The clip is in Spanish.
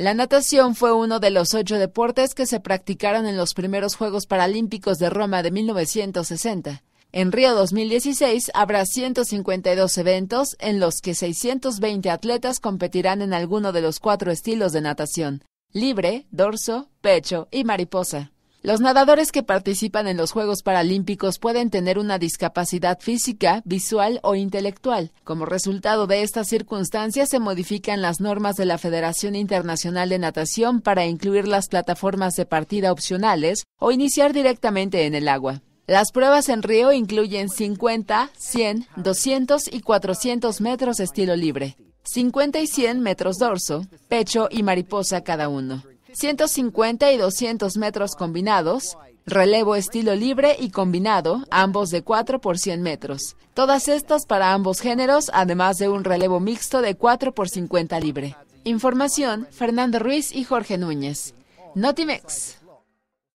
La natación fue uno de los ocho deportes que se practicaron en los primeros Juegos Paralímpicos de Roma de 1960. En Río 2016 habrá 152 eventos en los que 620 atletas competirán en alguno de los cuatro estilos de natación, libre, dorso, pecho y mariposa. Los nadadores que participan en los Juegos Paralímpicos pueden tener una discapacidad física, visual o intelectual. Como resultado de estas circunstancias, se modifican las normas de la Federación Internacional de Natación para incluir las plataformas de partida opcionales o iniciar directamente en el agua. Las pruebas en Río incluyen 50, 100, 200 y 400 metros estilo libre, 50 y 100 metros dorso, pecho y mariposa cada uno. 150 y 200 metros combinados, relevo estilo libre y combinado, ambos de 4 por 100 metros. Todas estas para ambos géneros, además de un relevo mixto de 4 por 50 libre. Información, Fernando Ruiz y Jorge Núñez. Notimex.